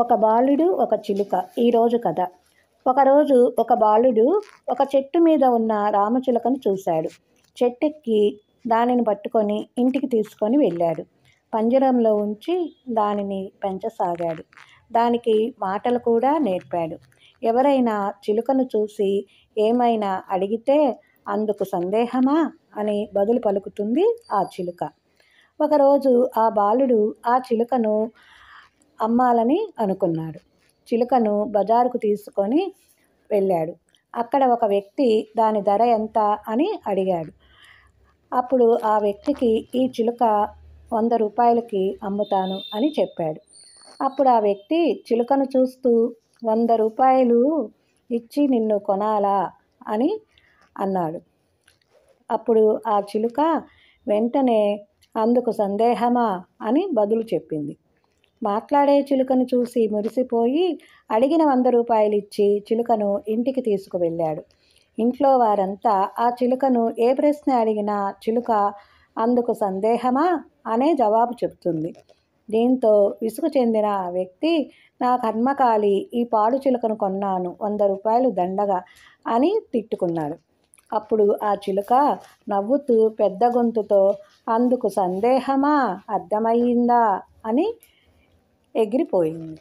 ఒక బాలుడు ఒక చిలుక ఈరోజు కథ ఒకరోజు ఒక బాలుడు ఒక చెట్టు మీద ఉన్న రామచిలుకను చూశాడు చెట్టెక్కి దానిని పట్టుకొని ఇంటికి తీసుకొని వెళ్ళాడు పంజరంలో ఉంచి దానిని పెంచసాగాడు దానికి మాటలు కూడా నేర్పాడు ఎవరైనా చిలుకను చూసి ఏమైనా అడిగితే అందుకు సందేహమా అని బదులు పలుకుతుంది ఆ చిలుక ఒకరోజు ఆ బాలుడు ఆ చిలుకను అమ్మాలని అనుకున్నాడు చిలుకను బజారుకు తీసుకొని వెళ్ళాడు అక్కడ ఒక వ్యక్తి దాని ధర ఎంత అని అడిగాడు అప్పుడు ఆ వ్యక్తికి ఈ చిలుక వంద రూపాయలకి అమ్ముతాను అని చెప్పాడు అప్పుడు ఆ వ్యక్తి చిలుకను చూస్తూ వంద రూపాయలు ఇచ్చి నిన్ను కొనాలా అని అన్నాడు అప్పుడు ఆ చిలుక వెంటనే అందుకు సందేహమా అని బదులు చెప్పింది మాట్లాడే చిలుకను చూసి మురిసిపోయి అడిగిన వంద రూపాయలు ఇచ్చి చిలుకను ఇంటికి తీసుకువెళ్ళాడు ఇంట్లో వారంతా ఆ చిలుకను ఏ ప్రశ్న అడిగినా చిలుక అందుకు సందేహమా అనే జవాబు చెప్తుంది దీంతో విసుగు చెందిన ఆ వ్యక్తి నా కర్మకాలి ఈ పాడు చిలుకను కొన్నాను వంద రూపాయలు దండగా అని తిట్టుకున్నాడు అప్పుడు ఆ చిలుక నవ్వుతూ పెద్ద గొంతుతో అందుకు సందేహమా అర్థమయ్యిందా అని ఎగిరిపోయింది